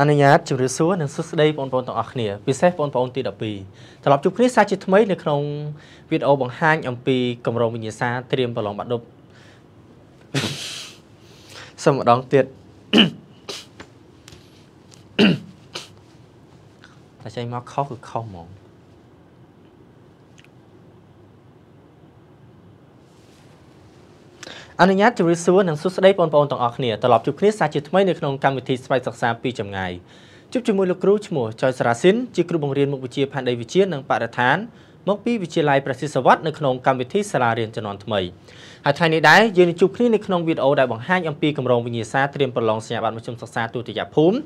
អនុញ្ញាតជម្រាបសួរនិងសួស្តីបងប្អូនទាំងអស់គ្នាពិសេសបងប្អូនទី12ត្រឡប់ជួបគ្នាសាជាថ្មីនៅក្នុងវីដេអូបង្ហាញអំពីគម្រោងវិញ្ញាសាត្រៀមប្រឡងបាក់ឌុបសូមម្ដងទៀតតែចេញមកខុសគឺខុសហ្មងអនុញ្ញាតជម្រាបសួរនិងសួស្តីបងប្អូនទាំងអស់គ្នាត្រឡប់ជួបគ្នាសាជាថ្មីនៅក្នុងកម្មវិធីស្វ័យសិក្សាពីចម្ងាយជួបជាមួយលោកគ្រូឈ្មោះចយសារ៉ាស៊ីនជាគ្រូបង្រៀនមុខវិជ្ជាផែនដីវិទ្យានិងបរិស្ថានមកពីវិទ្យាល័យប្រសិទ្ធសវត្តនៅក្នុងកម្មវិធីសាលារៀនជំនាន់ថ្មីហើយថ្ងៃនេះដែរយើងនឹងជួបគ្នានៅក្នុងវីដេអូដែលបង្ហាញអំពីគម្រោងវិញ្ញាសាត្រៀមប្រឡងសញ្ញាបត្រមធ្យមសិក្សាទូតិយភូមិ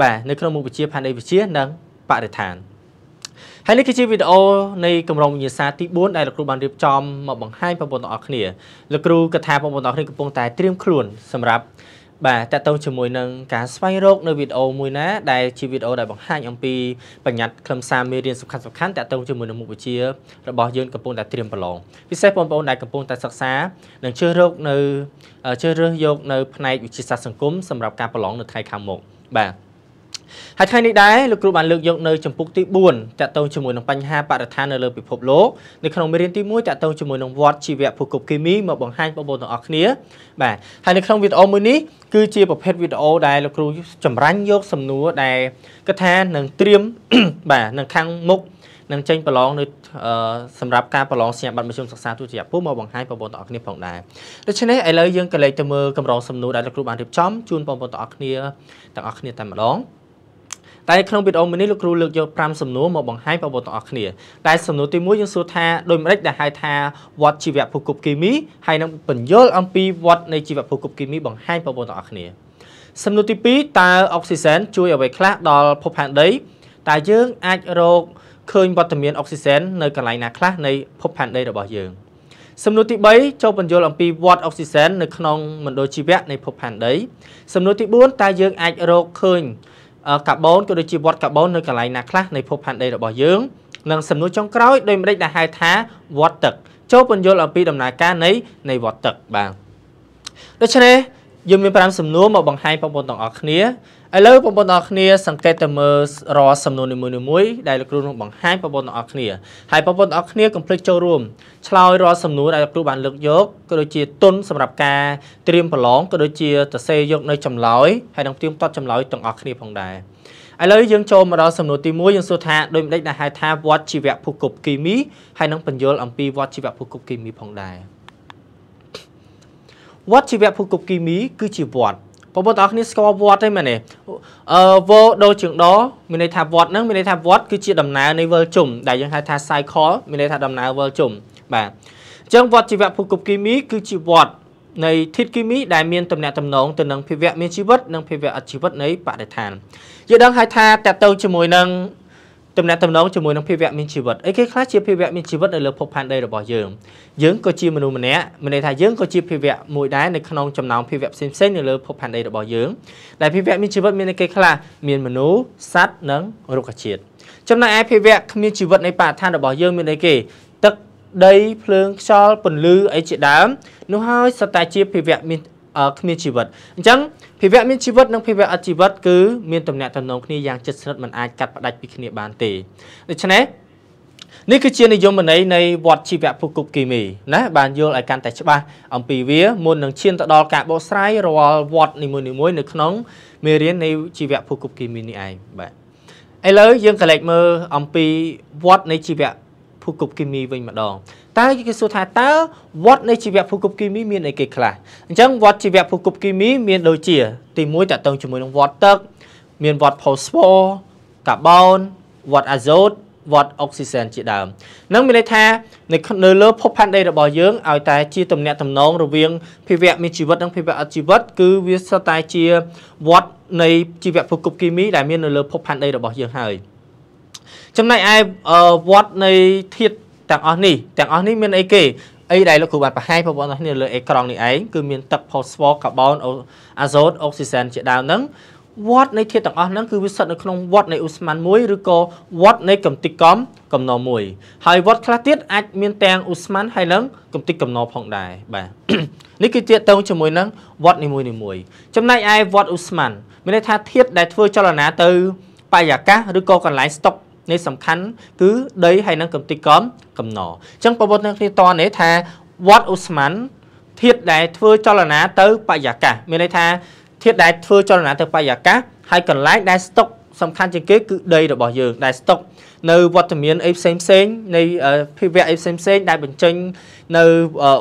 បាទនៅក្នុងមុខវិជ្ជាផែនដីវិទ្យានិងបរិស្ថានហើយនេះគឺជាវីដេអូនៃគម្រោងវិញ្ញាសាទី4ដែលលោកគ្រូបានរៀបចំមកបង្ហាញបងប្អូនទាំងអស់គ្នាលោកគ្រូកថាបងប្អូនទាំងអស់គ្នាកំពុងតែត្រៀមខ្លួនសម្រាប់បាទតទៅជាមួយនឹងការស្វែងរកនៅវីដេអូមួយណាដែលជាវីដេអូដែលបង្ហាញអំពីបញ្ញត្តិខ្លឹមសារមេរៀនសំខាន់សំខាន់តទៅជាមួយនឹងមុខវិជ្ជារបស់យើងកំពុងតែត្រៀមប្រឡងពិសេសបងប្អូនដែលកំពុងតែសិក្សានឹងជ្រើសរើសនៅជ្រើសរើសយកនៅ ផ្នែកវិទ្យាសាស្ត្រសង្គមសម្រាប់ការប្រឡងនៅថ្ងៃខាងមុខបាទហើយថ្ងៃនេះដែរលោកគ្រូបានលើកយកនៅចំពុកទី4តាក់ទងជាមួយនឹងបញ្ហាបរិស្ថាននៅលើពិភពលោកនៅក្នុងមេរៀនទី1តាក់ទងជាមួយនឹងវដ្តជីវៈភូគពគីមីមកបង្ហាញបងប្អូនទាំងអស់គ្នាបាទហើយនៅក្នុងវីដេអូមួយនេះគឺជាប្រភេទវីដេអូដែលលោកគ្រូចម្រាញ់យកសំណួរដែលគាត់ថានឹងត្រៀមបាទនៅខាងមុខនឹងចេញប្រឡងនៅសម្រាប់ការប្រឡងសញ្ញាបត្រមធ្យមសិក្សាទុតិយភូមិមកបង្ហាញបងប្អូនទាំងអស់គ្នាផងដែរដូច្នេះឥឡូវយើងក៏លេខទៅមើលកម្រងសំណួរដែលលោកគ្រូបានរៀបចំជូនបងប្អូនទាំងអស់គ្នាទាំងអស់គ្នាតែម្ដងតែក្នុងវីដេអូមួយនេះលោកគ្រូលើកយក5សំណួរមកបង្ហាញបងប្អូនទាំងអស់គ្នាតែសំណួរទី1យើងសួរថាដោយម្ដេចដែលហៅថាវត្តជីវៈភូគប់គីមីហើយនឹងបញ្យល់អំពីវត្តនៃជីវៈភូគប់គីមីបង្ហាញបងប្អូនទាំងអស់គ្នាសំណួរទី2តើអុកស៊ីសែនជួយអ្វីខ្លះដល់ភពផែនដីតើយើងអាចរកឃើញវត្តមានអុកស៊ីសែននៅកន្លែងណាខ្លះនៃភពផែនដីរបស់យើងសំណួរទី3ចូលបញ្យល់អំពីវត្តអុកស៊ីសែននៅក្នុងមណ្ឌលជីវៈនៃភពផែនដីសំណួរទី4តើយើងអាចរកឃើញកាបូនក៏ដូចជាវត្តកាបូននៅកន្លែងណាខ្លះនៃភពផែនដីរបស់យើងនិងសំណួរចុងក្រោយដោយម្ដេចដែលហៅថាវត្តទឹក ចូលពន្យល់អំពី ដំណើរការ នៃនៃវត្តទឹកបាទដូច្នេះយើងមាន5សំណួរមកបង្ហាញបងប្អូនទាំងអស់គ្នាឥឡូវបងប្អូនអរគ្នាសង្កេតទៅមើលរាល់សំណួរនីមួយៗដែលលោកគ្រូនឹងបង្ហាញបងប្អូនអរគ្នាហើយបងប្អូនអរគ្នាកុំភ្លេចចូលរួមឆ្លើយរាល់សំណួរដែលលោកគ្រូបានលើកយកក៏ដូចជាទុនសម្រាប់ការត្រៀមប្រឡងក៏ដូចជាសរសេរយកនៅចម្លើយហើយនឹងត្រៀមតតចម្លើយទាំងអស់គ្នាផងដែរឥឡូវយើងចូលមកដល់សំណួរទី1យើងសួរថាដោយម្ដេចដែលហៅថាវត្តជីវៈភូគប់គីមីហើយនឹងបញ្យល់អំពីវត្តជីវៈភូគប់គីមីផងដែរវត្តជីវៈភូគប់គីមី គឺជាវត្តបងប្អូនទាំងអស់គ្នាស្គាល់វត្តទេមែនទេអឺវោដូជើងដ មានន័យថាវត្តហ្នឹងមានន័យថាវត្តគឺជាដំណើរនៃវិលជុំដែលយើងហៅថា cycle មានន័យថាដំណើរវិលជុំបាទអញ្ចឹងវត្តជីវៈភូគប់គីមីគឺជាវត្តនៃធាតុគីមីដែលមានតំណែងតំណងទៅនឹងភាវៈមានជីវិតនិងភាវៈអជីវិតនៃបរិស្ថានយើងដឹងហើយថាតទៅជាមួយនឹងទំនាក់ទំនងជាមួយនឹងភាវៈមានជីវិតអីគេខ្លះជាភាវៈមានជីវិតនៅលើភពផែនដីរបស់យើងយើងក៏ជាមនុស្សម្នាក់មានន័យថាយើងក៏ជាភាវៈមួយដែរនៅក្នុងចំណោមភាវៈផ្សេងៗនៅលើភពផែនដីរបស់យើងដែលភាវៈមានជីវិតមានគេខ្លះមានមនុស្សសត្វនិងរុក្ខជាតិចំណែកឯភាវៈគ្មានជីវិតនៃបរិស្ថានរបស់យើងមានអីគេទឹកដីភ្លើងខ្យល់ពន្លឺអីជាដើមនោះហើយសត្វតែជាភាវៈមានគ្មានជីវិតអញ្ចឹងភិវៈមានជីវិតនិងភិវៈអជីវិតគឺមានតំណែងតំណងគ្នាយ៉ាងជិតស្និទ្ធមិនអាចកាត់ផ្តាច់ពីគ្នាបានទេដូច្នេះនេះគឺជានិយមន័យនៃវត្តជីវៈភូគុបគីមីណាបានយល់ឲ្យកាន់តែច្បាស់អំពីវាមុននឹងឈានទៅដល់ការបកស្រាយរាល់វត្តនីមួយៗនៅក្នុងមេរៀននៃជីវៈភូគុបគីមីនេះឯងបាទឥឡូវយើងក៏លេចមើលអំពីវត្តនៃជីវៈភូគុបគីមីវិញម្ដងតើគេសួរថាតើវដ្តនៃជីវៈភូគប់គីមីមានអីគេខ្លះអញ្ចឹងវដ្តជីវៈភូគប់គីមីមានដូចជា ទី1តកតងជាមួយនឹងវដ្តទឹក មានវដ្តផូស្ហ្វ័រកាបូនវដ្តអាហ្សូតវត្តអុកស៊ីសែនជាដើមនឹងមានន័យថានៅលើភពផែនដីរបស់យើងឲ្យតែជាទំនាក់ទំនងរវាងភាវៈមានជីវិតនិងភាវៈអត់ជីវិតគឺវាស្ទើរតែជាវត្តនៃជីវៈភពគប់គីមីដែលមាននៅលើភពផែនដីរបស់យើងហើយចំណែកឯវត្តនៃធាតុទាំងអស់នេះទាំងអស់នេះមានអីគេអីដែលលោកគ្រូបានបង្ហាញបងប្អូនអស់គ្នាលើអេក្រង់នេះឯងគឺមានទឹកផូស្វ័រកាបូនអាសូតអុកស៊ីសែនជាដើមហ្នឹងវត្តនៃធាតុទាំងអស់ហ្នឹងគឺវាស្ថិតនៅក្នុងវត្តនៃឧស្ម័នមួយឬក៏វត្តនៃកំតិកកំកំណមួយហើយវត្តខ្លះទៀតអាចមានទាំងឧស្ម័នហើយនឹងកំតិកកំណផងដែរបាទនេះគឺទាក់ទងជាមួយនឹងវត្តនីមួយនីមួយចំណែកឯវត្តឧស្ម័នមានន័យថាធាតុដែលធ្វើចលនាទៅបរិយាកាសឬក៏កន្លែងស្តុកនេះសំខាន់គឺដីហើយនឹងកំតិកកំកំណអញ្ចឹងប្រវត្តិអ្នកគ្នាតនេះថាវត្តអូស្មန်ធាតដែលធ្វើចលនាទៅបរិយាកាសមានន័យថាធាតដែលធ្វើចលនាទៅបរិយាកាសហើយកន្លែងដែលស្តុកសំខាន់ជាងគេគឺដី របស់យើងដែលស្តុក នៅវត្តមានអីផ្សេងផ្សេងនៃភិវៈអីផ្សេងផ្សេងដែលបញ្ចេញនៅ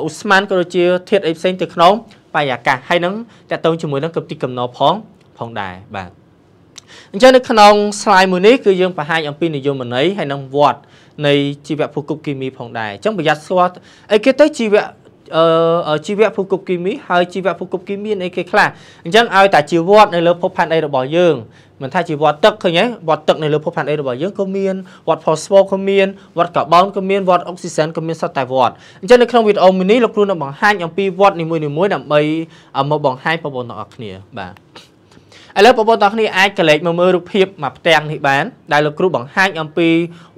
អូស្មန်ក៏ដូចជាធាតអីផ្សេងទៅក្នុងបរិយាកាសហើយនឹងតកតងជាមួយនឹងគំទីកំណោផងផងដែរបាទអញ្ចឹងនៅក្នុង slide មួយនេះគឺយើងបង្ហាញអំពីនិយមន័យហើយនិងវត្តនៃជីវៈភូគប់គីមីផងដែរអញ្ចឹងប្រយ័ត្នស្គាល់អីគេទៅជីវៈអឺជីវៈភូគប់គីមីហើយជីវៈភូគប់គីមីអីគេខ្លះអញ្ចឹងឲ្យតែជីវ័តនៅលើភពផែនដីរបស់យើងមិនថាជីវ័តទឹកឃើញទេវត្តទឹកនៅលើភពផែនដីរបស់យើងក៏មានវត្តផូស្វ័រក៏មានវត្តកាបូនក៏មានវត្តអុកស៊ីសែនក៏មានសុទ្ធតែវត្តអញ្ចឹងនៅក្នុងវីដេអូមួយនេះលោកគ្រូនឹងបង្ហាញអំពីវត្តនីមួយៗដើម្បីមកបង្ហាញបងប្អូនទាំងអស់គ្នាបាទឥឡូវបងប្អូនទាំងគ្នាអាចកលែកមកមើលរូបភាពមួយផ្ទាំងនេះបានដែលលោកគ្រូបង្ហាញអំពី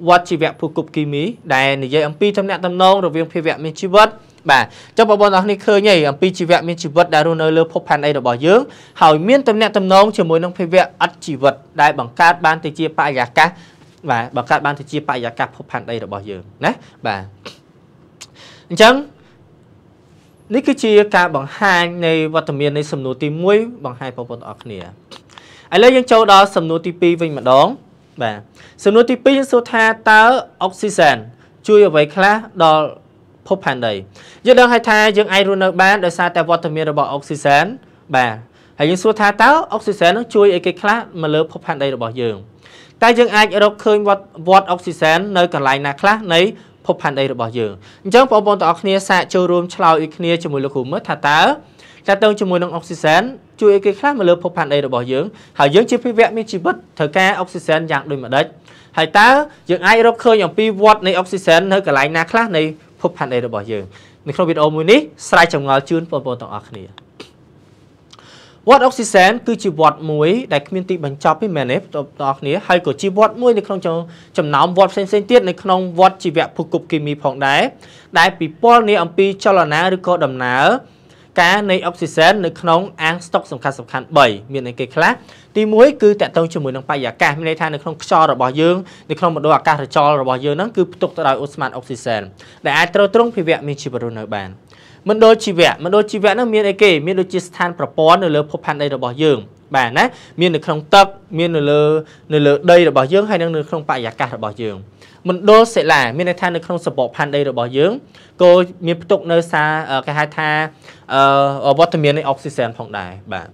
វត្តជីវៈភូគប់គីមីដែលនិយាយអំពីតំណែងតំណងរវាងភាវៈមានជីវិតបាទចុះបងប្អូនទាំងគ្នាឃើញហើយអំពីជីវៈមានជីវិតដែលរស់នៅលើភពផែនដីរបស់យើងហើយមានតំណែងតំណងជាមួយនឹងភាវៈអត់ជីវិតដែលបង្កើតបានទៅជាបរិយាកាសបាទបង្កើតបានទៅជាបរិយាកាសភពផែនដីរបស់យើងណាបាទអញ្ចឹងនេះគឺជាការបង្ហាញនៃវត្តមាននៃសំណួរទី1បង្ហាញបងប្អូនទាំងអស់គ្នាឥឡូវយើងចូលដល់សំណួរទី2វិញម្ដងបាទសំណួរទី2យើងសួរថាតើអុកស៊ីសែនជួយអ្វីខ្លះដល់ភពផែនដីយើងដឹងហើយថាយើងអាចរស់នៅបានដោយសារតែវត្តមានរបស់អុកស៊ីសែនបាទហើយយើងសួរថាតើអុកស៊ីសែននឹងជួយអីគេខ្លះមកលើភពផែនដីរបស់យើង តែយើងអាចរកឃើញវត្តវត្តអុកស៊ីសែននៅកន្លែងណាខ្លះនៃភពផែនដីរបស់យើងអញ្ចឹងបងប្អូនទាំងអស់គ្នាសាកចូលរួមឆ្លើយឲ្យគ្នាជាមួយលោកគ្រូមើលថាតើតើទៅជាមួយនឹងអុកស៊ីសែនជួយឲ្យគេខ្លះមកលើភពផែនដីរបស់យើងហើយយើងជាភាវៈមានជីវិតត្រូវការអុកស៊ីសែនយ៉ាងដូចម្ដេចហើយតើយើងអាចរកឃើញអំពីវត្តនៃអុកស៊ីសែននៅកន្លែងណាខ្លះនៃភពផែនដីរបស់យើងនៅក្នុងវីដេអូមួយនេះស្រាយចម្ងល់ជូនបងប្អូនទាំងអស់គ្នាវត្តអុកស៊ីសែនគឺជាវត្តមួយដែលគ្មានទីបញ្ចប់ទេមែនទេបងប្អូនគ្នាហើយក៏ជាវត្តមួយនៅក្នុងចំណោមវត្តផ្សេងៗទៀតនៅក្នុងវត្តជីវៈភូគប់គីមីផងដែរដែលពិពណ៌នាអំពីចលនាឬក៏ដំណើរការនៃអុកស៊ីសែននៅក្នុងអាងស្តុកសំខាន់សំខាន់3មានអីគេខ្លះទី1គឺតកតងជាមួយនឹងបរិយាកាសមានន័យថានៅក្នុងខ្យល់របស់យើងនៅក្នុងមណ្ឌលអាកាសរចលរបស់យើងហ្នឹងគឺផ្ទុកទៅដោយអូស្មန်អុកស៊ីសែនដែលអាចត្រូវទ្រង់ភាវៈមានជីវរស់នៅបាន។មណ្ឌលជីវៈមណ្ឌលជីវៈហ្នឹងមានអីគេមានដូចជាស្ថានប្រព័ន្ធនៅលើភពផែនដីរបស់យើងបាទណាមាននៅក្នុងទឹកមាននៅលើនៅលើដីរបស់យើងហើយនិងនៅក្នុងបរិយាកាសរបស់យើងមណ្ឌលសិលាមានន័យថានៅក្នុងសបកផែនដីរបស់យើងក៏មានផ្ទុកនៅសារគេហៅថាវត្តមាននៃអុកស៊ីសែនផងដែរបាទ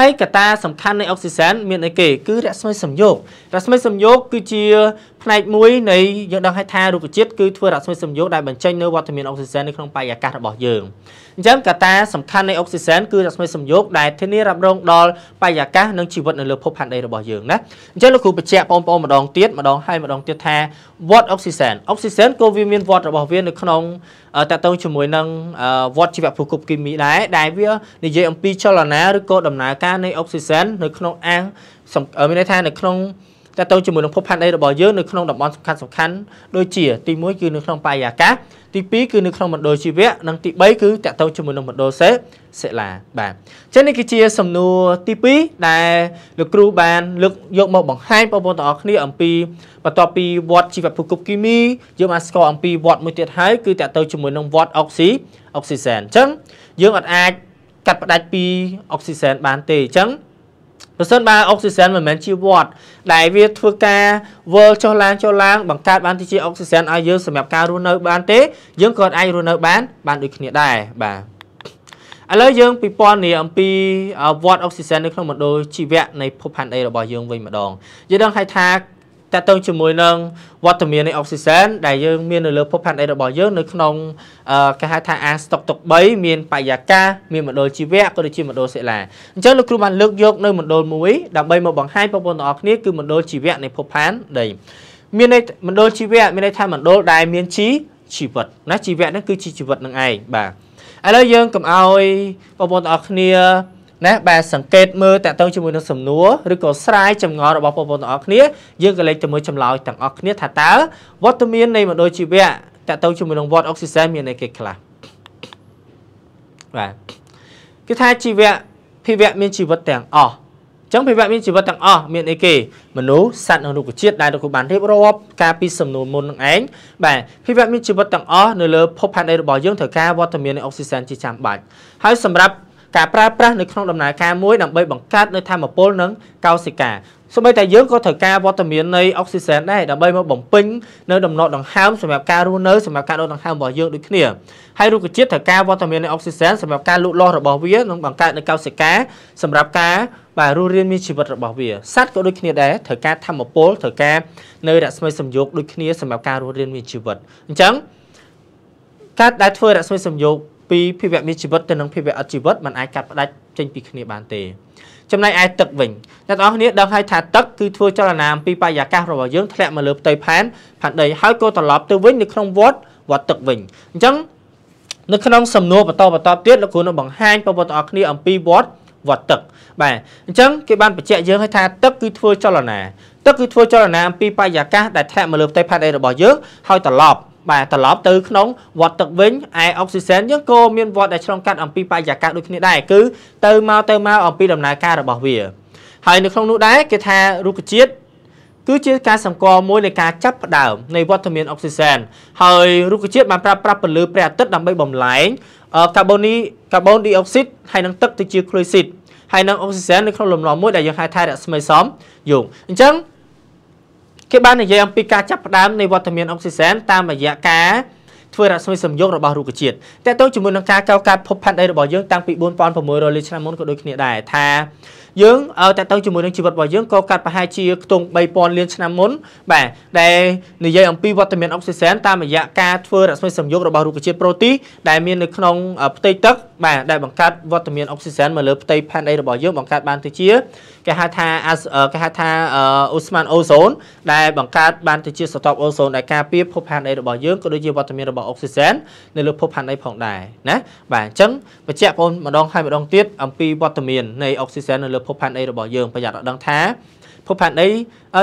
ហើយកត្តាសំខាន់នៃអុកស៊ីសែនមានអីគេគឺរស្មីសំយោគរស្មីសំយោគគឺជាផ្នែកមួយនៃយើងដឹងថារូបជាតិគឺធ្វើរស្មីសំយោគដែលបញ្ចេញនៅវត្តមានអុកស៊ីសែននៅក្នុងបរិយាកាសរបស់យើងអញ្ចឹងកត្តាសំខាន់នៃអុកស៊ីសែនគឺរស្មីសំយោគដែលធានារ៉ាប់រងដល់បរិយាកាសនិងជីវិតនៅលើភពផែនដីរបស់យើងណាអញ្ចឹងលោកគ្រូបញ្ជាក់បងប្អូនម្ដងទៀតម្ដងហើយម្ដងទៀតថាវត្តអុកស៊ីសែនអុកស៊ីសែនក៏វាមានវត្តរបស់វានៅក្នុងតកតងជាមួយនឹងវត្តជីវភូគប់គីមីដែរដែលវានិយាយអំពីចលនាឬក៏ដំណើរការនៃអុកស៊ីសែននៅក្នុងអាងមានន័យថានៅក្នុងតទៅជាមួយនឹងភពផែនដីរបស់យើងនៅក្នុងតំបន់សំខាន់សំខាន់ដូចជាទី1គឺនៅក្នុងបាយាកាសទី2គឺនៅក្នុងមណ្ឌលជីវៈនិងទី3គឺតទៅជាមួយនឹងមណ្ឌលសេសិលាបាទអញ្ចឹងនេះគឺជា សំណួរទី2ដែលលោកគ្រូបានលើកយកមកបង្ហាញបងប្អូនទាំងអស់គ្នា អំពីបន្ទាប់ពីវត្តជីវភូគប់គីមីយើងបានស្គាល់អំពីវត្តមួយទៀតហើយគឺតទៅជាមួយនឹងវត្តអុកស៊ីអុកស៊ីសែនអញ្ចឹងយើងអាចកាត់ផ្ដាច់ពីអុកស៊ីសែនបានទេអញ្ចឹងប្រសិនបើអុកស៊ីសែនមិនមែនជាវត្តដែលវាធ្វើការវិលចុះឡើងចុះឡើងបង្កើតបានជាអុកស៊ីសែនឲ្យយើងសម្រាប់ការរស់នៅបានទេយើងក៏អាចរស់នៅបាន បានដូចគ្នាដែរបាទឥឡូវយើងពិពណ៌នាអំពីវត្តអុកស៊ីសែននៅក្នុងមណ្ឌលជីវៈនៃភពផែនដីរបស់យើងវិញម្ដងយើងដឹងហើយថាតទៅជាមួយនឹងវត្តមាននៃអុកស៊ីសែនដែលយើងមាននៅលើភពផែនដីរបស់យើងនៅក្នុងគេហៅថាអាស្តុកទុក3មានបាយាកាមានមណ្ឌលជីវៈក៏ដូចជាមណ្ឌលសិលាអញ្ចឹងលោកគ្រូបានលើកយកនៅមណ្ឌលមួយដើម្បីមកបង្ហាញបងប្អូនទាំងអស់គ្នាគឺមណ្ឌលជីវៈនៃភពផែនដីមានន័យមណ្ឌលជីវៈមានន័យថាមណ្ឌលដែលមានជីជីវិតណាជីវៈហ្នឹងគឺជាជីវិតនឹងឯងបាទឥឡូវយើងកុំអោយបងប្អូនទាំងអស់គ្នាណាបាទសង្កេតមើលតទៅជាមួយនឹងសំណួរឬក៏ស្រាយចម្ងល់របស់បងប្អូនទាំងអស់គ្នាយើងក៏លេចទៅមើលចម្លើយទាំងអស់គ្នា ថាតើវត្តមាននៃមណ្ឌលជីវៈតទៅជាមួយនឹងវត្តអុកស៊ីសែនមានអីគេខ្លះបាទគឺថាជីវៈភិវៈមានជីវិតទាំងអស់អញ្ចឹងភិវៈមានជីវិតទាំងអស់មានអីគេមនុស្សសត្វអនុគជាតិដែលលោកបានរៀបរាប់ការពីសំណួនមុននឹងឯងបាទភិវៈមានជីវិតទាំងអស់នៅលើភពផែនដីរបស់យើងត្រូវការវត្តមាននៃអុកស៊ីសែនជាចាំបាច់ហើយសម្រាប់ការប្រើប្រាស់នៅក្នុងដំណើរការមួយដើម្បីបង្កើតនៅធម្មពលនិងកោសិកាសូម្បីតែយើងក៏ត្រូវការវត្តមាននៃអុកស៊ីសែនដែរដើម្បីមកបំពេញនៅដំណក់ដង្ហើមសម្រាប់ការរស់នៅសម្រាប់ការដកដង្ហើមរបស់យើងដូចគ្នាហើយរុក្ខជាតិត្រូវការវត្តមាននៃអុកស៊ីសែនសម្រាប់ការលូតលាស់របស់វានិងបង្កើតនៅកោសិកា សម្រាប់ការបាទរស់រានមានជីវិតរបស់វាសត្វក៏ដូចគ្នាដែរត្រូវការធម្មពលត្រូវការនៅរស្មីសំយោគដូចគ្នាសម្រាប់ការរស់រានមានជីវិតអញ្ចឹងការដែលធ្វើរស្មីសំយោគពីភាវៈមានជីវិតទៅនឹងភាវៈអត់ជីវិតมันអាចកាត់ផ្ដាច់ចេញពីគ្នាបានទេ ចំណែកឯទឹកវិញអ្នកនរគ្នាដឹងហើយថាទឹកគឺធ្វើចលនាពីបរិយាកាសរបស់យើងធ្លាក់មកលើផ្ទៃផែនផែនដីហើយក៏ត្រឡប់ទៅវិញនៅក្នុងវត្តវត្តទឹកវិញអញ្ចឹងនៅក្នុងសំណួរបន្តបន្តទៀតលោកគ្រូនឹងបង្ហាញបងប្អូនទាំងអស់គ្នាអំពីវត្តវត្តទឹកបាទអញ្ចឹងគេបានបញ្ជាក់យើងឲ្យថាទឹកគឺធ្វើចលនាទឹកគឺធ្វើចលនាអំពីបរិយាកាសដែលធ្លាក់មកលើផ្ទៃផែនដីរបស់យើងហើយត្រឡប់បាទត្រឡប់ទៅក្នុងវត្តទឹកវិញអែអុកស៊ីសែនយើងក៏មានវត្តដែលឆ្លងកាត់អំពីបរិយាកាសដូចគ្នាដែរគឺទៅមកទៅមកអំពីដំណើរការរបស់វា ហើយនៅក្នុងនោះដែរគេថារុក្ខជាតិគឺជា ការសម្គាល់មួយនៃការចាប់ផ្ដើមនៃវត្តមានអុកស៊ីសែនហើយរុក្ខជាតិបានប្រើប្រាស់ពន្លឺព្រះអាទិត្យដើម្បីបំលែងកាបូនីកាបូនឌីអុកស៊ីតហើយនិងទឹកទៅជាក្លូរីស៊ីតហើយនិងអុកស៊ីសែននៅក្នុងលំនាំមួយដែលយើងហៅថារស្មីសមយោងអញ្ចឹងគេបាននិយាយអំពីការចាប់ផ្ដើមនៃវត្តមានអុកស៊ីសែនតាមរយៈការធ្វើរស្មីសំយោគរបស់រុក្ខជាតិតើតើជាមួយនឹងការកោកាត់ភពផែនដីរបស់យើងតាំងពី4600លានឆ្នាំមុនក៏ដូចគ្នាដែរថាយើងតទៅជាមួយនឹងជីវិតរបស់យើងក៏កាត់ប្រហែលជាខ្ទង់3000លានឆ្នាំមុនបាទដែលនិយាយអំពីវត្តមានអុកស៊ីសែនតាមរយៈការធ្វើរស្មីសំយោគរបស់រុក្ខជាតិប្រូទីដែលមាននៅក្នុងផ្ទៃទឹកបាទដែលបង្កើតវត្តមានអុកស៊ីសែនមកលើផ្ទៃផែនដីរបស់យើងបង្កើតបានទៅជាគេហៅថាគេហៅថាអូស្មန်អូសូនដែលបង្កើតបានទៅជាសតពអូសូនដែលការពារភពផែនដីរបស់យើងក៏ដូចជាវត្តមាន របស់អុកស៊ីសែននៅលើភពផែនដីផងដែរណាបាទអញ្ចឹងបញ្ជាក់បងម្ដងហើយម្ដងទៀតអំពីវត្តមាននៃអុកស៊ីសែននៅលើភពផែនដីរបស់យើងប្រយ័ត្នឲ្យដឹងថាភពផែនដី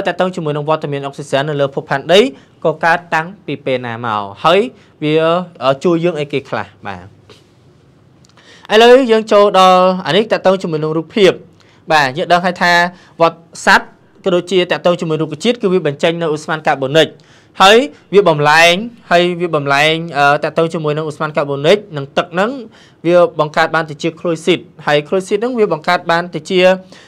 តទៅជាមួយនឹងវត្តមានអុកស៊ីសែននៅលើភពផែនដីក៏កើតតាំងពីពេលណាមកហើយវាជួយយើងអីគេខ្លះបាទឥឡូវយើងចូលដល់អានេះតទៅជាមួយនឹងរូបភាព បាទយើងដឹងហើយថាវត្តសัตว์ក៏ដូចជាតទៅជាមួយរុក្ខជាតិគឺវាបញ្ចេញនៅឧស្ម័នកាបូនិចហើយវាបំលែង ហើយវាបំលែងតទៅជាមួយនឹងអូស្មန်កាបូនិកនិងទឹកហ្នឹង វាបង្កើតបានទៅជាក្លូយស៊ីតហើយក្លូយស៊ីតហ្នឹងវាបង្កើតបានទៅជា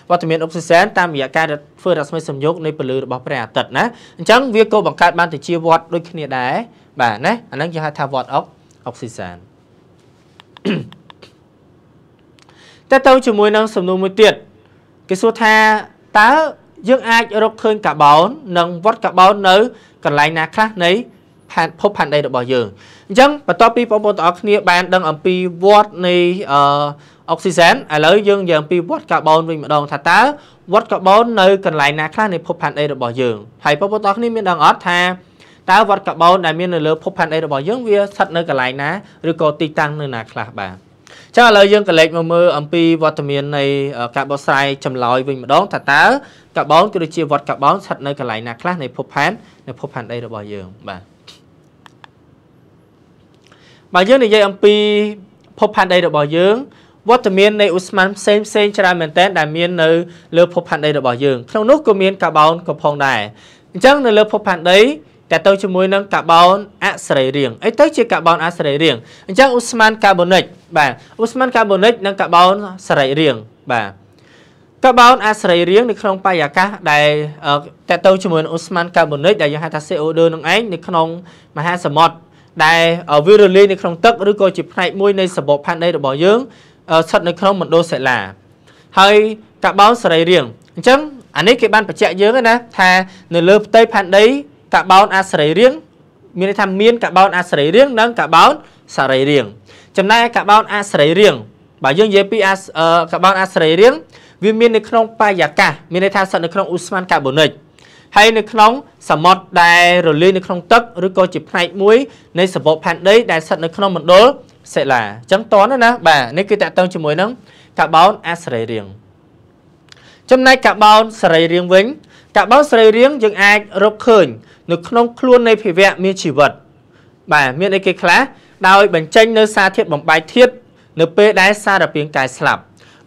វត្តមានអុកស៊ីសែនតាមរយៈការធ្វើរស្មីសំយោគនៃពន្លឺរបស់ព្រះអាទិត្យណាអញ្ចឹងវាក៏បង្កើតបានទៅជាវត្តដូចគ្នាដែរបាទណាអាហ្នឹងគេហៅថាវត្តអុកអុកស៊ីសែនតទៅជាមួយនឹង សំណួរមួយទៀតគេសួរថាតើយើងអាចរកឃើញកាបូននិងវត្តកាបូននៅកន្លែងណាខ្លះនៃផែនភពផែនដីរបស់យើងអញ្ចឹងបន្ទាប់ពីបងប្អូនទាំងអស់គ្នាបានដឹងអំពីវត្តនៃអឺអុកស៊ីសែនឥឡូវយើងនិយាយអំពីវត្តកាបូនវិញម្ដងថាតើវត្តកាបូននៅកន្លែងណាខ្លះនៃភពផែនដីរបស់យើងហើយបងប្អូនទាំងអស់គ្នាមានដឹងអត់ថាតើវត្តកាបូនដែលមាននៅលើភពផែនដីរបស់យើងវាស្ថិតនៅកន្លែងណាឬក៏ទីតាំងនៅណាខ្លះបាទចាឥឡូវយើងក៏លេចមកមើលអំពីវត្តមាននៃការបោះស្រាយចម្លើយវិញម្ដងថាតើកាបូនគឺដូចជាវត្តកាបូនស្ថិត នៅកន្លែងណាខ្លះនៃភពផែននៅភពផែនដីរបស់យើងបាទបើយើងនិយាយអំពីភពផែនដីរបស់យើងវត្តមាននៃឧស្ម័នផ្សេងផ្សេងច្រើនមែនតើដែលមាននៅលើភពផែនដីរបស់យើងក្នុងនោះក៏មានកាបូនក៏ផងដែរអញ្ចឹងនៅលើភពផែនដីតែទៅជាមួយនឹងកាបូនអសរីរាង្គអីទៅជាកាបូនអសរីរាង្គអញ្ចឹងអ៊ូស្មានកាបូនិក បាទអ៊ូស្មានកាបូនិកនិងកាបូនសរីរាង្គបាទកាបូនអសរីរាង្គនៅក្នុងបរិយាកាសដែលតទៅជាមួយនឹងអ៊ូស្មានកាបូនិកដែលយើងហៅថា CO2 នឹងឯងនៅក្នុងមហាសមុទ្រដែលវារលាយនៅក្នុងទឹកឬក៏ជាផ្នែកមួយនៃសបកផែនដីរបស់យើងស្ថិតនៅក្នុងមណ្ឌលសិលា ហើយកាបូនសរីរាង្គអញ្ចឹងអានេះគេបានបញ្ជាក់យើងណាថានៅលើផ្ទៃផែនដីកបោនអសរីរាង្គមានន័យថាមានកបោនអសរីរាង្គនិងកបោនសរីរាង្គចំណែកកបោនអសរីរាង្គបើយើងនិយាយពីកបោនអសរីរាង្គវាមាននៅក្នុងបាយាកាសមានន័យថាស្ថិតនៅក្នុងឧស្ម័នកាបូនិចហើយនៅក្នុងសមុទ្រដែលរលាយនៅក្នុងទឹកឬក៏ជាផ្នែកមួយនៃសវផែនដីដែលស្ថិតនៅក្នុងមណ្ឌលសិលាអញ្ចឹងតនណាបាទនេះគឺតកតឹងជាមួយនឹងកាបូនអសរីរាង្គចំណែកកាបូនសរីរាង្គវិញកាបូនសរីរាង្គយើងអាចរកឃើញនៅក្នុងខ្លួននៃភិវៈមានជីវិតបាទមានអីគេខ្លះដោយបញ្ចេញ នៅសារធាតុបំបែកធាតុនៅពេលដែលសារពាង្គកាយស្លាប់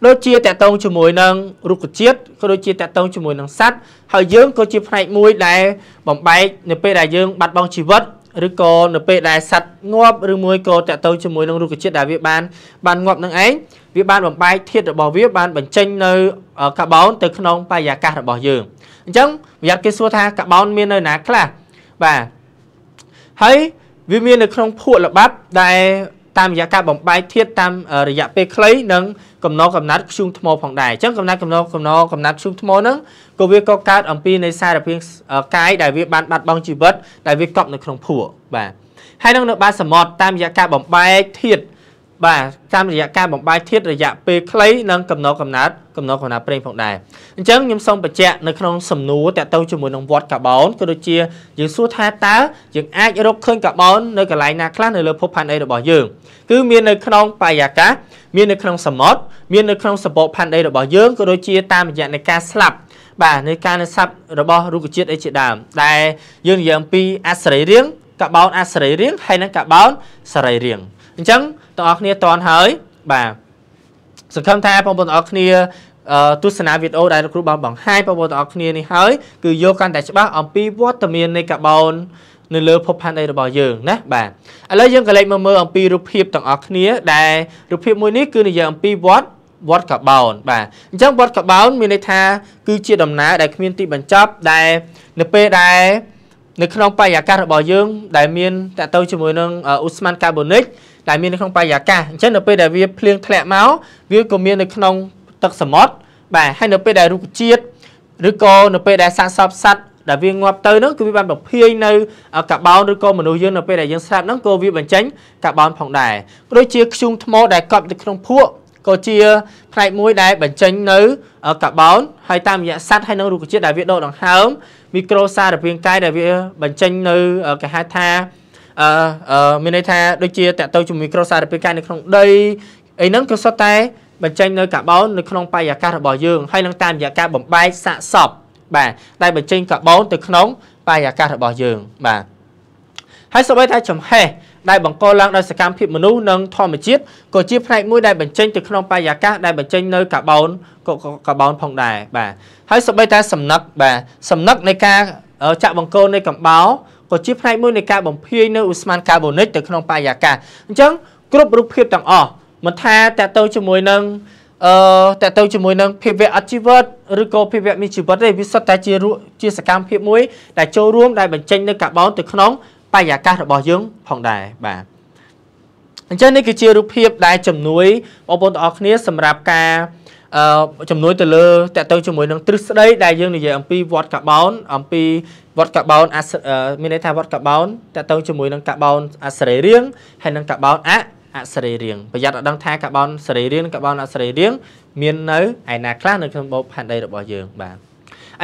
ដូចជាតកតងជាមួយនឹងរុក្ខជាតិក៏ដូចជាតកតងជាមួយនឹងសត្វហើយយើងក៏ជាផ្នែកមួយដែលបំបែកនៅពេលដែលយើងបាត់បង់ជីវិតឬក៏នៅពេលដែលសត្វងាប់ឬមួយក៏តកតងជាមួយនឹងរុក្ខជាតិដែលវាបាន បានងាប់នឹងឯងវាបានបំបែកធាតុរបស់វាបានបញ្ចេញនៅកាបូនទៅក្នុងបរិយាកាសរបស់យើងអញ្ចឹងប្រយ័ត្នគេសួរថាកាបូនមាននៅណាខ្លះបាទហើយវាមាននៅក្នុងភក់ល្បាប់ដែលតាមរយៈការបំបែកធាតុតាមរយៈពេលខ្លីនិងកំណោកំណាត់ខ្យូងថ្មផងដែរអញ្ចឹងកំណាត់កំណោកំណោកំណាត់ខ្យូងថ្មហ្នឹងក៏វាក៏កើតអំពីនៃសារពាង្គកាយដែលវាបានបាត់បង់ជីវិតដែលវាកប់នៅក្នុងភក់បាទហើយនឹងនៅបាសសមុទ្រតាមរយៈការបំបែកធាតុបាទតាមរយៈការបំបាយធាតរយៈពេលខ្លីនិងកំណត់កំណត់កំណត់កំណត់ប្រេងផងដែរអញ្ចឹងខ្ញុំសូមបញ្ជាក់នៅក្នុងសំណួរតទៅជាមួយនឹងវត្តកាបូនក៏ដូចជាយើងសួរថាតើយើងអាចរកឃើញកាបូននៅកន្លែងណាខ្លះនៅលើភពផែនដីរបស់យើងគឺមាននៅក្នុងបរិយាកាសមាននៅក្នុងសមុទ្រមាននៅក្នុងសពផែនដីរបស់យើងក៏ដូចជាតាមរយៈនៃការស្លាប់បាទនៃការនេសាទរបស់រុក្ខជាតិអីជាដើមដែលយើងនិយាយអំពីអសរីរាង្គកាបូនអសរីរាង្គហើយនិងកាបូនសរីរាង្គអញ្ចឹងទាំងអស់គ្នាតន់ហើយបាទសង្ឃឹមថាបងប្អូនទាំងអស់គ្នា ទស្សនាវីដេអូដែលលោកគ្រូបានបង្ហាញបងប្អូនទាំងអស់គ្នានេះហើយគឺយល់កាន់តែច្បាស់អំពីវត្តមាននៃកាបូននៅលើភពផែនដីរបស់យើងណាបាទឥឡូវយើងក៏លេចមកមើលអំពីរូបភាពទាំងអស់គ្នា ដែលរូបភាពមួយនេះគឺនិយាយអំពីវត្តវត្តកាបោនបាទអញ្ចឹងវត្តកាបោនមានន័យថា គឺជាដំណើរដែលគ្មានទីបញ្ចប់ ដែល នៅពេលដែលនៅក្នុងបរិយាកាសរបស់យើង ដែលមានតកតទៅជាមួយនឹងអ៊ូស្មានកាបូនិកដែលមាននៅក្នុងបរិយាកាសអញ្ចឹងនៅពេលដែលវាភ្លៀងធ្លាក់មកវាក៏មាននៅក្នុង ទឹកសមុទ្របាទហើយនៅពេលដែលរុក្ខជាតិឬក៏នៅពេលដែលសាកសពសัตว์ដែលវាងាប់ទៅនោះគឺវាបានបំភាយនៅកាបូនឬក៏មនុស្សយើងនៅពេលដែលយើងស្លាប់នោះក៏វាបញ្ចេញកាបូនផងដែរដូចជាខ្យូងថ្មដែលកប់នៅក្នុងភក់ក៏ជាផ្នែកមួយដែលបញ្ចេញនៅ កាបូនហើយតាមរយៈសัตว์ហើយនៅរុក្ខជាតិដែលវាដកដង្ហើមមីក្រូសារពាង្គកាយដែលវាបញ្ចេញនៅគេហៅថាអឺមានន័យថាដូចជាតកទៅជាមួយក្រសារពាកាយនៅក្នុងដីអីហ្នឹងក៏សុទ្ធតែបញ្ចេញនៅកាបូននៅក្នុងបរិយាកាសរបស់យើងហើយនឹងតាមរយៈការបំបែកសាកសពបាទដែលបញ្ចេញកាបូនទៅក្នុងបរិយាកាសរបស់យើង បាទហើយសូម្បីតែចំហេះដែលបង្កឡើងដោយសកម្មភាពមនុស្សនិងធម្មជាតិក៏ជាផ្នែកមួយដែលបញ្ចេញទៅក្នុងបរិយាកាសដែលបញ្ចេញនៅកាបូនកាបូនផងដែរបាទហើយសូម្បីតែសំណឹកបាទសំណឹកនៃការចាក់បង្កលនៃកំបោរក៏ជាផ្នែកមួយនៃការបំភាយនៅឧស្ម័នកាបូនិកទៅក្នុងបរិយាកាសអញ្ចឹងគ្រប់រូបភាពទាំងអស់មិនថាតទៅជាមួយនឹងអឺតទៅជាមួយ នឹងភាវៈអជីវិតឬក៏ភាវៈមានជីវិតទេវាសុទ្ធតែជាជា សកម្មភាពមួយដែលចូលរួមដែលបញ្ចេញ នៅកាបូនទៅក្នុងបរិយាកាសរបស់យើងផងដែរបាទអញ្ចឹងនេះគឺជារូបភាពដែលជំនួយបងប្អូនទាំងអស់គ្នា សម្រាប់ការអឺជំនួយទៅលើតកទៅជាមួយនឹងទ្រឹស្ដីដែលយើងនិយាយអំពីវត្តកាបោនអំពីវត្តកាបោនអាមានន័យថាវត្តកាបោនតកទៅជាមួយនឹងកាបោនអសរីរាង្គហើយនឹងកាបោនអអសរីរាង្គប្រយ័ត្នឲ្យដឹងថាកាបោនសរីរាង្គនិងកាបោនអសរីរាង្គមាននៅឯណាខ្លះនៅក្នុងបបផែនដីរបស់យើងបាទឥ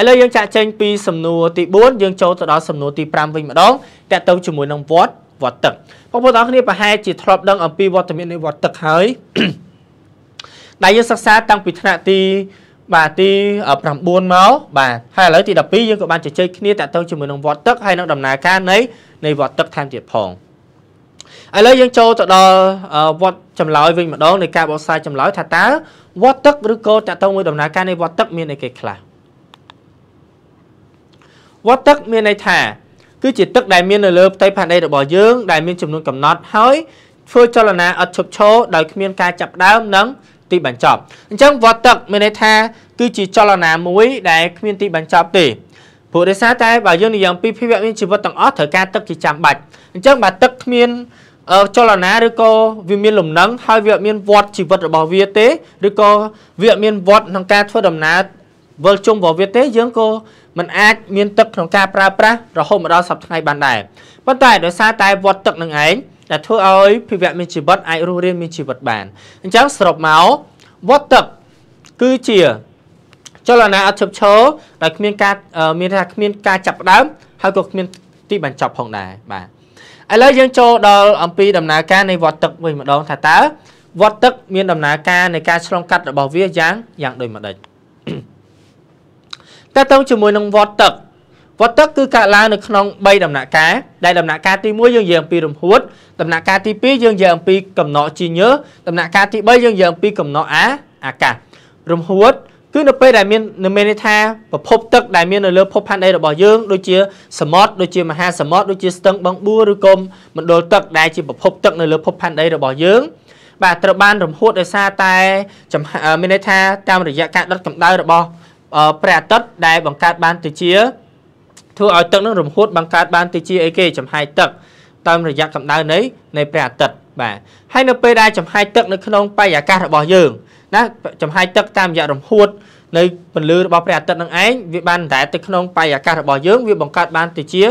ឡូវយើងចាក់ចេញពីសំណួរទី4យើងចូលទៅដល់សំណួរទី5វិញម្ដងតកទៅជាមួយនឹងវត្តវត្តទឹកបងប្អូនទាំងគ្នាប្រហែលជាធ្លាប់ដឹងអំពីវត្តមាននៃវត្តទឹកហើយដែលយើងសិក្សាតាំងពីថ្នាក់ទីបាទទី9មកបាទហើយឥឡូវទី12យើងក៏បានជជែកគ្នាតាក់ទងជាមួយនឹងវត្តទឹកហើយនឹងដំណើរការនៃនៃវត្តទឹកថែមទៀតផងឥឡូវយើងចូលទៅដល់វត្តចម្លើយវិញម្ដងនៃការបកស្រាយចម្លើយថាតើវត្តទឹកឬក៏តាក់ទងមួយដំណើរការនៃវត្តទឹកមានអីគេខ្លះវត្តទឹកមានន័យថាគឺជាទឹកដែលមាននៅលើផ្ទៃផែនដីរបស់យើងដែលមានចំនួនកំណត់ហើយធ្វើចលនាឥតឈប់ឈរដោយគ្មានការចាប់ដើមនិងទីបញ្ចប់អញ្ចឹងវត្តទឹកមានន័យថាគឺជាចលនាមួយដែលគ្មានទីបញ្ចប់ទេព្រោះដោយសារតែបើយើងនិយាយអំពីភាពមានជីវិតទាំងអស់ត្រូវការទឹកជាចាំបាច់អញ្ចឹងបើទឹកគ្មានចលនាឬក៏វាមានលំនឹងហើយវាអត់មានវត្តជីវិតរបស់វាទេឬក៏វាអត់មានវត្តក្នុងការធ្វើដំណើរវិលជុំរបស់វាទេ យើងក៏มันអាចមានទឹកក្នុងការប្រើប្រាស់រហូតមកដល់សប្តាហ៍ថ្ងៃបានដែរប៉ុន្តែដោយសារតែវត្តទឹកនឹងឯងដែលធ្វើឲ្យភិវៈមានជីវិតអាចរស់រានមានជីវិតបានអញ្ចឹងសរុបមកវត្តទឹកគឺជាចលនាអត់ឈប់ឈរដែលគ្មាន ការមានថាគ្មាន ការចាប់ផ្ដើមហើយក៏គ្មាន ទីបញ្ចប់ផងដែរបាទឥឡូវយើងចូលដល់អំពីដំណើរការនៃវត្តទឹកវិញម្ដង ថាតើវត្តទឹក មានដំណើរការនៃការឆ្លងកាត់របស់វាយ៉ាងយ៉ាងដូចម្ដេចតើតើជាមួយនឹងវត្តទឹកវត្តទឹកគឺកើតឡើងនៅក្នុង3ដំណាក់កាលដែលដំណាក់កាលទី1យើងនិយាយអំពីរំហួតដំណាក់កាលទី2យើងនិយាយអំពីកំណកជីញើដំណាក់កាលទី3យើងនិយាយអំពីកំណកអាអាកាសរំហួតគឺនៅពេលដែលមាននៅមានន័យថាប្រភពទឹកដែលមាននៅលើភពផែនដីរបស់យើងដូចជា សមុទ្រដូចជាមហាសមុទ្រដូចជាស្ទឹងបឹងបួឬក៏មណ្ឌលទឹកដែលជាប្រភពទឹកនៅលើភពផែនដីរបស់យើង បាទត្រូវបានរំហួតដោយសារតែមានន័យថាតាមរយៈការដុតកម្ដៅរបស់ព្រះអាទិត្យដែលបង្កើតបានទៅជាធ្វើឲ្យទឹកនឹងរំហួតបង្កើតបានទៅជាអីគេចំហាយទឹកតាមរយៈកម្ដៅនៃនៃព្រះអាទិត្យបាទហើយនៅពេលដែលចំហាយទឹក នៅក្នុងបរិយាកាសរបស់យើងណាចំហាយទឹកតាមរយៈរំហួតនៅពន្លឺរបស់ព្រះអាទិត្យនឹងឯងវាបានតែទៅក្នុងបរិយាកាសរបស់យើង វាបង្កើតបានទៅជា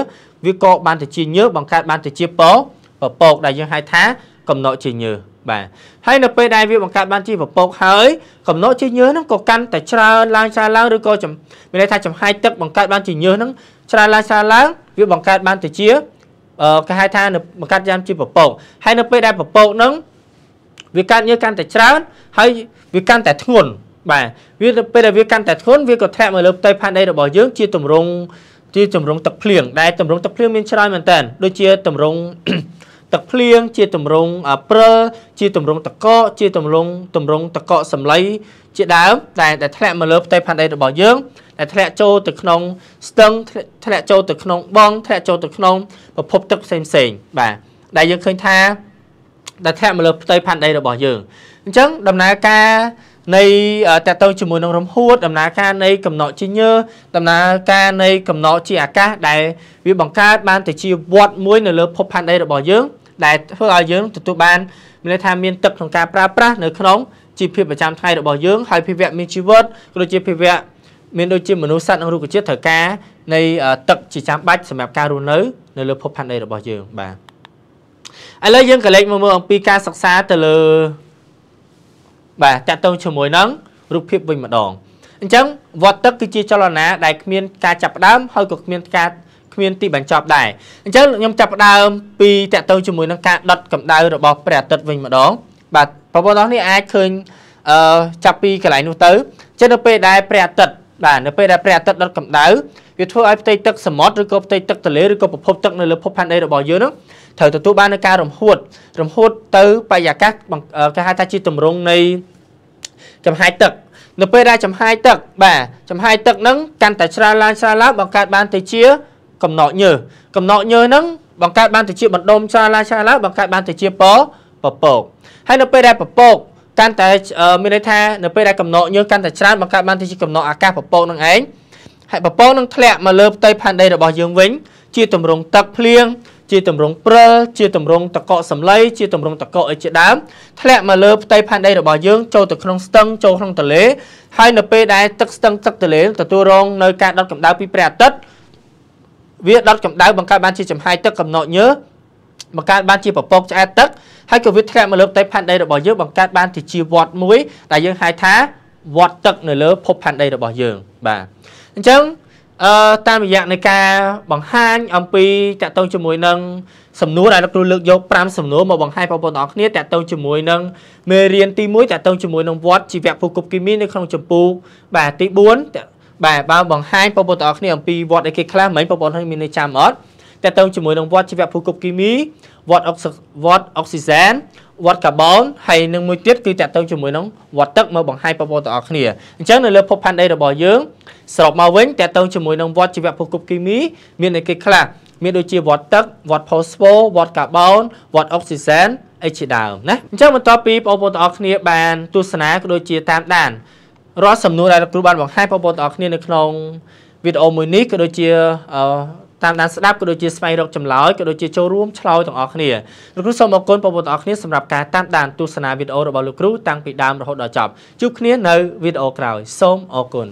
វាក៏បានទៅជាញើបង្កើតបានទៅជាពពកដែលយើងហៅថាកំណត់ជាញើបាទហើយនៅពេលដែលវាបង្កើតបានជាពពកហើយកំណត់ជាញើសហ្នឹងក៏កាន់តែច្រើនឡើងច្រើនឡើងឬក៏មានន័យថាចំហាយទឹកបង្កើតបានជាញើសហ្នឹងច្រើនឡើងច្រើនឡើងវាបង្កើតបានទៅជាគេហៅថាបង្កើតយ៉ាងជាពពកហើយនៅពេលដែលពពកហ្នឹងវាកើតញើសកាន់តែច្រើន ហើយវាកាន់តែធ្ងន់បាទវាពេលដែលវាកាន់តែធ្ងន់វាក៏ធ្លាក់មកលើផ្ទៃផែនដីរបស់យើងជាទម្រង់ជាទម្រង់ទឹកភ្លៀងដែលទម្រង់ទឹកភ្លៀងមានច្រើនមែនតើដូចជាទម្រង់ទឹកភ្លៀងជាតម្រងព្រិលជាតម្រងតកកជាតម្រងតម្រងតកកសំឡីជាដើមដែលដែលធ្លាក់មកលើផ្ទៃផែនដីរបស់យើងដែលធ្លាក់ចូលទៅក្នុងស្ទឹងធ្លាក់ចូលទៅក្នុងបង់ធ្លាក់ចូលទៅក្នុងប្រភពទឹកផ្សេងផ្សេងបាទដែលយើងឃើញថា ដែលធ្លាក់មកលើផ្ទៃផែនដីរបស់យើងអញ្ចឹងដំណើរការនៃតទៅជាមួយនឹងរំហួតដំណើរការនៃកំណត់ជាញើដំណើរការនៃកំណត់ជាអាកាសដែលវាបង្កើតបានទៅជាវត្តមួយ នៅលើភពផែនដីរបស់យើង ដែលធ្វើឲ្យយើងទទួលបានមានន័យថាមានទឹកក្នុងការប្រើប្រាស់នៅក្នុងជីវភាពប្រចាំថ្ងៃរបស់យើងហើយភិវៈមានជីវិតក៏ដូចជាភិវៈមានដូចជាមនុស្សសត្វនិងរុក្ខជាតិត្រូវការនៃទឹកជាចាំបាច់សម្រាប់ការរស់នៅ នៅលើភពផែនដីរបស់យើងបាទឥឡូវយើងក៏លេចមកមើលអំពីការសិក្សាទៅលើបាទតកតងជាមួយនឹងរូបភាពវិញម្ដងអញ្ចឹងវដ្តទឹកគឺជាចលនាដែលគ្មានការចាប់ផ្ដើមហើយក៏គ្មានការគ្មានទីបញ្ចប់ដែរអញ្ចឹងខ្ញុំចាប់ផ្ដើមពីតកតងជាមួយនឹងការដុតកម្ដៅរបស់ ព្រះអាទិត្យវិញម្ដងបាទបងប្អូនទាំងនេះអាចឃើញអឺចាប់ពីកន្លែងនោះទៅចឹងនៅពេលដែលព្រះអាទិត្យដែរនៅពេលដែលព្រះអាទិត្យដុតកម្ដៅវាធ្វើឲ្យផ្ទៃទឹកសមុទ្រឬក៏ផ្ទៃទឹកទន្លេឬក៏ប្រភពទឹកនៅលើភពផែនដីរបស់យើងនោះត្រូវទទួលបាននូវការរំហួតរំហួតទៅបរិយាកាសគេហៅថាជាទម្រង់នៃចំហាយទឹក នៅពេលដែលចំហាយទឹក បាទចំហាយទឹកហ្នឹងកាន់តែច្រើនឡើងច្រើនឡើងបង្កើតបានទៅជាកំណត់ញើកំណត់ញើហ្នឹងបង្កើតបានទៅជាបណ្ដុំច្រើនឡើងច្រើនឡើងបង្កើតបានទៅជាពពពកហើយនៅពេលដែលពពកកាន់តែមានន័យថានៅពេលដែលកំណកញើសកាន់តែច្រើនបង្កើតបានជាកំណកអាកាសពពកនឹងឯងហើយពពកនឹងធ្លាក់មកលើផ្ទៃផែនដីរបស់យើងវិញជាទម្រង់ទឹកភ្លៀងជាទម្រង់ព្រិលជាទម្រង់តកកសំឡីជាទម្រង់តកកអីជាដើមធ្លាក់មកលើផ្ទៃផែនដីរបស់យើងចូលទៅក្នុងស្ទឹងចូលក្នុងទន្លេហើយនៅពេលដែលទឹកស្ទឹងទឹកទន្លេទទួលរង នៅការដុតកម្ដៅពីព្រះអាទិត្យវាដុតកម្ដៅបង្កើតបានជាចំហាយទឹកកំណត់ញើសបង្កើតបាន ជាពពកឆ្អែតទឹកហើយក៏វាធ្លាក់មកលើផ្ទៃផែនដីរបស់យើងបង្កើតបានជាជាវត្តមួយដែលយើងហៅថាវត្តទឹក នៅលើភពផែនដីរបស់យើងបាទអញ្ចឹងអឺតាមរយៈនៃការបង្ហាញអំពីតកតងជាមួយនឹងសំណួរដែលលោកគ្រូលើកយក5សំណួរមកបង្ហាញបងប្អូនទាំងអស់គ្នាតកតងជាមួយនឹងមេរៀនទី1តកតងជាមួយនឹងវត្តជីវៈភូគប់គីមីនៅក្នុងចម្ពោះបាទទី4បាទបើបង្ហាញបងប្អូនទាំងអស់គ្នាអំពីវត្តអីគេខ្លះមិញបងប្អូនហើយមានចាំអត់តទៅជាមួយនឹងវត្តជីវភូគប់គីមីវត្តអុកវត្តអុកស៊ីសែនវត្តកាបូនហើយនឹងមួយទៀតគឺតទៅជាមួយនឹងវត្តទឹកមកបង្ហាញបងប្អូនទាំងអស់គ្នាអញ្ចឹងនៅលើភពផែនដីរបស់យើងស្របមកវិញតទៅជាមួយនឹងវត្តជីវភូគប់គីមីមានអីគេខ្លះមានដូចជាវត្តទឹកវត្តផូស្វូវត្តកាបូនវត្តអុកស៊ីសែនអីជាដើមណាអញ្ចឹងបន្ទាប់ពីបងប្អូនទាំងអស់គ្នាបានទស្សនាក៏ដូចជាតាមដានរាល់សំណួរដែលលោកគ្រូបានបង្ហាញបងប្អូនទាំងអស់គ្នានៅក្នុងវីដេអូមួយនេះក៏ដូចជាតាមដានស្ដាប់ក៏ដូចជាស្វែងរកចម្លើយក៏ដូចជាចូលរួមឆ្លើយទាំងអស់គ្នាលោកគ្រូសូមអរគុណបងប្អូនទាំងអស់គ្នា សម្រាប់ការតាមដានទស្សនាវីដេអូរបស់លោកគ្រូតាំងពីដើមរហូតដល់ចប់ជួបគ្នានៅវីដេអូក្រោយ សូមអរគុណ